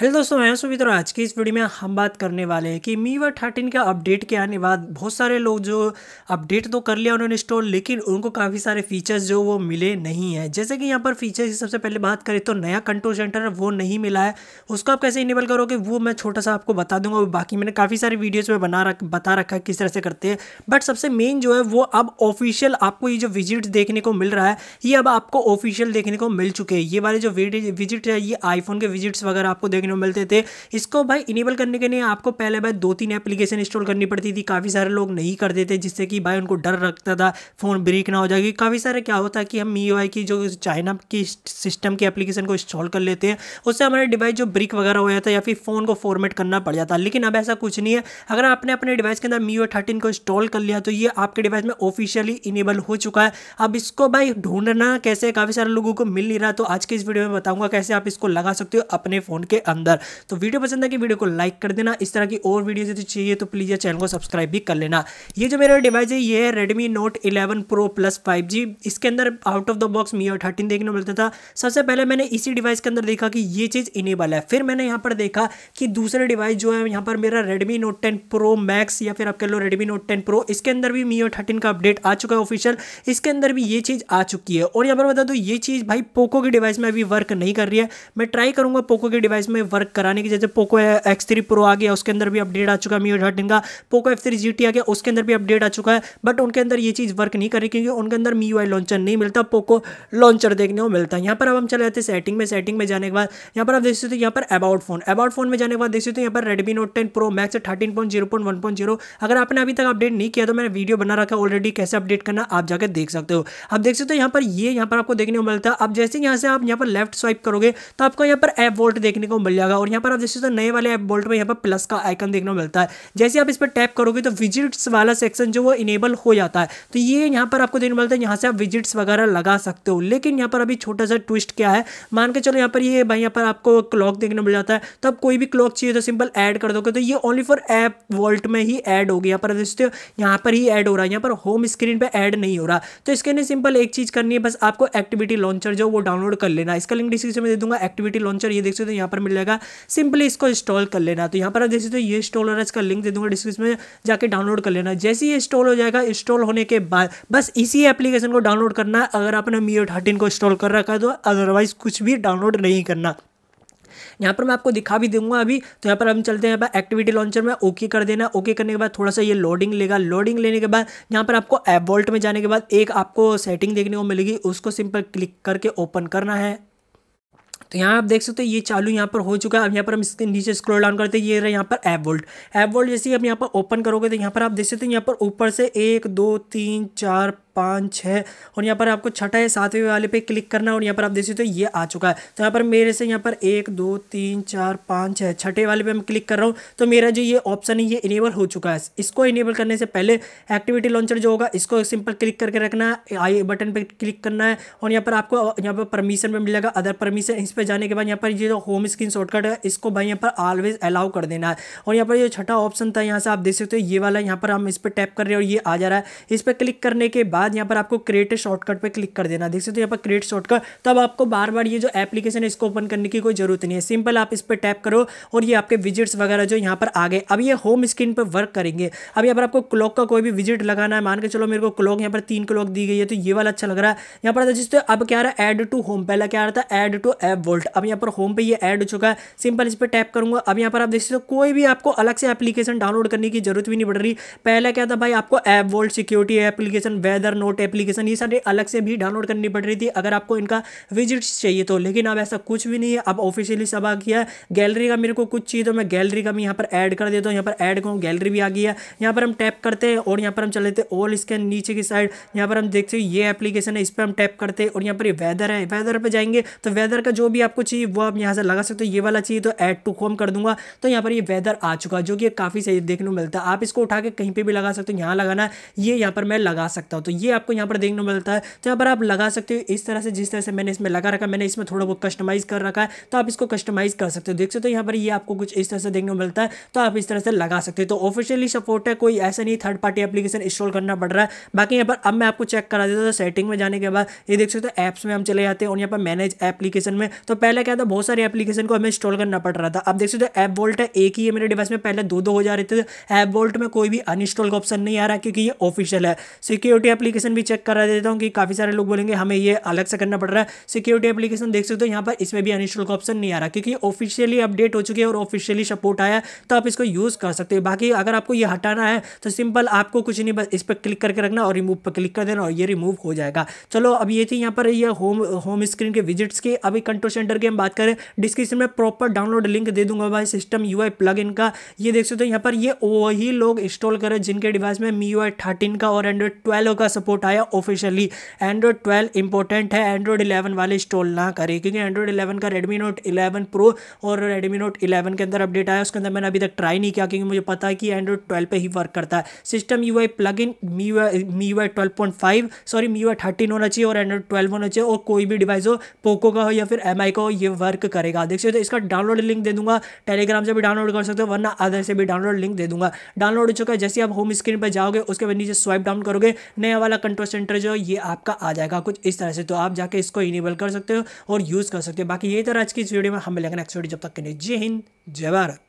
hello दोस्तों मैं सुमित और आज की इस वीडियो में हम बात करने वाले हैं कि मीवर थर्टीन के अपडेट के आने बाद बहुत सारे लोग जो अपडेट तो कर लिया उन्होंने इंस्टॉल लेकिन उनको काफ़ी सारे फीचर्स जो वो मिले नहीं हैं जैसे कि यहाँ पर फीचर्स की सबसे पहले बात करें तो नया कंट्रोल सेंटर वो नहीं मिला है उसको आप कैसे इनेबल करोगे वो मैं छोटा सा आपको बता दूंगा बाकी मैंने काफ़ी सारी वीडियोज़ में बना रख बता रखा है किस तरह से करते हैं बट सबसे मेन जो है वो अब ऑफिशियल आपको ये जो विजिट देखने को मिल रहा है ये अब आपको ऑफिशियल देखने को मिल चुके हैं ये वाले जो विजिट है ये आईफोन के विजिट्स वगैरह आपको देख देखने को मिलते थे इसको भाई इनेबल करने के लिए आपको पहले भाई दो तीन एप्लीकेशन इंस्टॉल करनी पड़ती थी काफ़ी सारे लोग नहीं करते थे जिससे कि भाई उनको डर रखता था फ़ोन ब्रेक ना हो जाएगी काफ़ी सारे क्या होता कि हम ई e की जो चाइना की सिस्टम की एप्लीकेशन को इंस्टॉल कर लेते हैं उससे हमारे डिवाइस जो ब्रिक वगैरह हो जाता है या फिर फ़ोन को फॉर्मेट करना पड़ जाता है लेकिन अब ऐसा कुछ नहीं है अगर आपने अपने डिवाइस के अंदर मी ओ को इंस्टॉल कर लिया तो ये आपके डिवाइस में ऑफिशियली इनेबल हो चुका है अब इसको भाई ढूंढना कैसे काफ़ी सारे लोगों को मिल नहीं रहा तो आज के इस वीडियो में बताऊंगा कैसे आप इसको लगा सकते हो अपने फ़ोन के अंदर अंदर तो वीडियो पसंद है कि वीडियो को लाइक कर देना इस तरह की और वीडियो यदि चाहिए तो प्लीज़ चैनल को सब्सक्राइब भी कर लेना ये जो मेरा डिवाइस है ये है Redmi Note eleven pro plus five G इसके अंदर out of the box MIUI thirteen देखने मिलता था सबसे पहले मैंने इसी डिवाइस के अंदर देखा कि ये चीज़ इनेबल है फिर मैंने यहाँ पर देखा कि दूसरे डिवाइस जो है यहाँ पर मेरा Redmi Note ten pro max या फिर आप कह लो रेडमी नोट टेन प्रो इसके अंदर भी मी और थर्टीन का अपडेट आ चुका है ऑफिशियल इसके अंदर भी ये चीज़ आ चुकी है और यहाँ पर बता दो ये चीज़ भाई पोको के डिवाइस में अभी वर्क नहीं कर रही है मैं ट्राई करूँगा पोको के डिवाइस में वर्क कराने की जैसे पोको एक्स थ्री प्रो आ गया उसके अंदर भी अपडेट आ चुका है मियो थर्टीन का Poco F three G T आ गया उसके अंदर भी अपडेट आ चुका है बट उनके अंदर ये चीज़ वर्क नहीं करी क्योंकि उनके अंदर मी आई लॉन्चर नहीं मिलता पोको लॉन्चर देखने को मिलता है यहाँ पर अब हम चले जाते हैं सेटिंग में सेटिंग में जाने के बाद यहाँ पर आप देख सकते हो यहाँ पर अबाउट फोन अबाउट फोन में जाने के बाद देख सकते हो यहाँ पर Redmi Note ten pro max thirteen point zero point one point zero अगर आपने अभी तक अपडेट नहीं किया तो मैंने वीडियो बना रखा ऑलरेडी कैसे अपडेट करना आप जाकर देख सकते हो अब देख सकते हो यहाँ पर ये यहाँ पर आपको देखने को मिलता है अब जैसे यहाँ से आप यहाँ पर लेफ्ट स्वाइप करोगे तो आपको यहाँ पर एप वोल्ट देखने को मिल खुल जाएगा और यहाँ पर आप जैसे तो नए वाले ऐप बोल्ट में यहाँ पर प्लस का आइकन देखने को मिलता है जैसे आप इस पर टैप करोगे तो विजिट्स वाला सेक्शन जो वो इनेबल हो जाता है तो ये यहाँ पर आपको देखने मिलता है यहाँ से आप विजिट्स वगैरह लगा सकते हो लेकिन यहाँ पर अभी छोटा सा ट्विस्ट क्या है मान के चलो यहाँ पर ये भाई यहाँ पर आपको क्लॉक देखने मिल जाता है तो आप कोई भी क्लॉक चाहिए तो सिंपल ऐड कर दोगे तो ये ओनली फॉर ऐप वॉल्ट में ही ऐड होगी यहाँ पर देखते हो यहाँ पर ही ऐड हो रहा है यहाँ पर होम स्क्रीन पर ऐड नहीं हो रहा तो इसके लिए सिंपल एक चीज़ करनी है बस आपको एक्टिविटी लॉन्चर जो वो डाउनलोड कर लेना इसका लिंक डिस्क्रिप्शन में दे दूंगा एक्टिविटी लॉन्चर ये देख सकते हो यहाँ पर मिल जाएगा जाएगा सिंपली इसको इंस्टॉल कर लेना तो यहाँ पर आप देख सकते हो ये इंस्टॉल हो है इसका लिंक दे दूंगा डिस्क्रिप्शन में जाकर डाउनलोड कर लेना जैसे ही इंस्टॉल हो जाएगा इंस्टॉल होने के बाद बस इसी एप्लीकेशन को डाउनलोड करना है अगर आपने मी एट थर्टीन को इंस्टॉल कर रखा है तो अदरवाइज कुछ भी डाउनलोड नहीं करना यहाँ पर मैं आपको दिखा भी दूंगा अभी तो यहाँ पर हम चलते हैं यहाँ पर एक्टिविटी लॉन्चर में ओके कर देना ओके करने के बाद थोड़ा सा ये लोडिंग लेगा लोडिंग लेने के बाद यहाँ पर आपको एप वॉल्ट में जाने के बाद एक आपको सेटिंग देखने को मिलेगी उसको सिंपल क्लिक करके ओपन करना है तो यहाँ आप देख सकते हो ये चालू यहाँ पर हो चुका है अब यहाँ पर हम इसके नीचे स्क्रोल डाउन करते हैं ये रहा यहाँ पर ऐप वोल्ट ऐप वोल्ट जैसे ही आप यहाँ पर ओपन करोगे तो यहाँ पर आप देख सकते हैं यहाँ पर ऊपर से एक दो तीन चार पाँच छः और यहाँ पर आपको छठा या सातवें वाले पे क्लिक करना और यहाँ पर आप देख सकते हो ये आ चुका है तो यहाँ पर मेरे से यहाँ पर एक दो तीन चार पाँच छः छठे वाले पे मैं क्लिक कर रहा हूँ तो मेरा जो ये ऑप्शन है ये इनेबल हो चुका है इसको इनेबल करने से पहले एक्टिविटी लॉन्चर जो होगा इसको सिंपल क्लिक करके रखना है आई बटन पर क्लिक करना है और यहाँ पर आपको यहाँ पर परमिशन पर मिलेगा अदर परमिशन इस पर जाने के बाद यहाँ पर ये जो होम स्क्रीन शॉर्टकट है इसको भाई यहाँ पर ऑलवेज अलाउ कर देना है और यहाँ पर जो छठा ऑप्शन था यहाँ से आप देख सकते हो ये वाला यहाँ पर हम इस पर टैप कर रहे हैं और ये आ जा रहा है इस पर क्लिक करने के बाद बाद यहाँ पर आपको क्रिएट शॉर्टकट पर क्लिक कर देना देख सकते हो यहाँ पर क्रिएट शॉर्टकट तब आपको बार बार ये जो एप्लीकेशन है इसको ओपन करने की कोई जरूरत नहीं है सिंपल आप इस पर टैप करो और ये आपके विजिट्स वगैरह जो यहाँ पर आ गए अब ये होम स्क्रीन पर वर्क करेंगे अब यहाँ पर आपको क्लॉक का कोई भी विजिट लगाना है मान के चलो मेरे को क्लॉक यहाँ पर तीन क्लॉक दी गई है तो ये वाला अच्छा लग रहा है यहाँ पर जिससे अब क्या रहा है एड टू होम पहला क्या रहा था एड टू एप वोल्ट अब यहाँ पर होम पर ये एड हो चुका है सिंपल इस पर टैप करूंगा अब यहाँ पर आप देख सकते हो कोई भी आपको अलग से एप्लीकेशन डाउनलोड करने की जरूरत भी नहीं पड़ रही पहला क्या था भाई आपको app vault security application weather Aadhaar note application ये सारे अलग से भी डाउनलोड करनी पड़ रही थी अगर आपको इनका विजिट्स चाहिए तो लेकिन अब ऐसा कुछ भी नहीं है अब ऑफिशियली सब आ गया गैलरी का मेरे को कुछ चाहिए तो मैं गैलरी का भी यहाँ पर ऐड कर देता हूँ यहाँ पर ऐड करूँ गैलरी भी आ गई है यहाँ पर हम टैप करते हैं और यहाँ पर हम चले जाते ऑल इसके नीचे की साइड यहाँ पर हम देखते हैं ये एप्लीकेशन है इस पर हम टैप करते हैं और यहाँ पर वेदर है वेदर पर जाएंगे तो वेदर का जो भी आपको चाहिए वो आप यहाँ से लगा सकते हो ये वाला चाहिए तो ऐड टू होम कर दूंगा तो यहाँ पर ये वेदर आ चुका जो कि काफ़ी सही देखने को मिलता है आप इसको उठा के कहीं पर भी लगा सकते हो यहाँ लगाना ये यहाँ पर मैं लगा सकता हूँ तो ये ये आपको यहाँ पर देखने को मिलता है तो यहाँ पर आप लगा सकते हो इस तरह से जिस तरह से मैंने इसमें लगा रखा मैंने इसमें थोड़ा बहुत कस्टमाइज़ कर रखा है तो आप इसको कस्टमाइज़ कर सकते हो देख सकते हो यहाँ पर ये आपको कुछ इस तरह से देखने को मिलता है तो आप इस तरह से लगा सकते हो तो ऑफिशियली सपोर्ट है कोई ऐसा नहीं थर्ड पार्टी एप्लीकेशन इंस्टॉल करना पड़ रहा है बाकी यहाँ पर अब मैं आपको चेक करा देता हूँ सेटिंग तो में जाने के बाद ये देख सकते हो ऐप्स तो में हम चले जाते हैं और यहाँ पर मैनेज एप्लीकेशन में तो पहले क्या था बहुत सारे एप्लीकेशन को हमें इंस्टॉल करना पड़ रहा था अब देख सकते हो ऐप वोल्ट है एक ही है मेरे डिवाइस में पहले दो दो हो जा रहे थे ऐप तो वोल्ट में कोई भी अनइंस्टॉल का ऑप्शन नहीं आ रहा क्योंकि ये ऑफिशियल है सिक्योरिटी एप्लीकेशन एप्लीकेशन भी चेक करा देता हूँ कि काफ़ी सारे लोग बोलेंगे हमें ये अलग से करना पड़ रहा है सिक्योरिटी एप्लीकेशन देख सकते हो यहाँ पर इसमें भी अनिशुल्क का ऑप्शन नहीं आ रहा क्योंकि ऑफिशियली अपडेट हो चुकी है और ऑफिशियली सपोर्ट आया तो आप इसको यूज़ कर सकते हो बाकी अगर आपको ये हटाना है तो सिंपल आपको कुछ नहीं बस इस पर क्लिक करके रखना और रिमूव पर क्लिक कर देना और ये रिमूव हो जाएगा चलो अब ये थी यहाँ पर ये होम होम स्क्रीन के विजिट्स की अभी कंट्रोल सेंटर की हम बात करें डिस्क्रिप्शन में प्रॉपर डाउनलोड लिंक दे दूंगा भाई सिस्टम यू आई का ये देख सकते हो यहाँ पर ये वही लोग इंस्टॉल करें जिनके डिवाइस में मी यू आई थर्टीन का और एंड्रॉइड ट्वेल्व का सपोर्ट आया ऑफिशियली एंड्रॉयड ट्वेल्व इंपॉर्टेंट है एंड्रॉयड इलेवन वाले इंस्टॉल ना करें क्योंकि एंड्रॉयड इलेवन का रेडमी नोट इलेवन प्रो और रेडमी नोट इलेवन के अंदर अपडेट आया उसके अंदर मैंने अभी तक ट्राई नहीं किया क्योंकि मुझे पता है कि एंड्रॉयड ट्वेल्व पर ही वर्क करता है system U I plugin MIUI twelve point five sorry MIUI thirteen होना चाहिए और एंड्रॉयड ट्वेल्व होना चाहिए और कोई भी डिवाइस हो पोको का हो या फिर एम का हो ये वर्क करेगा देख सकते तो इसका डाउनलोड लिंक दे दूंगा टेलीग्राम से भी डाउनलोड कर सकते हो वरना अदर से भी डाउनलोड लिंक दे दूंगा डाउनलोड हो चुका है जैसे आप होम स्क्रीन पर जाओगे उसके बाद नीचे स्वाइप डाउन करोगे नया वाला वाला कंट्रोल सेंटर जो है ये आपका आ जाएगा कुछ इस तरह से तो आप जाके इसको इनेबल कर सकते हो और यूज़ कर सकते हो बाकी यही तरह आज की इस वीडियो में हमें लगना एक्सोडी जब तक के लिए जय हिंद जय भारत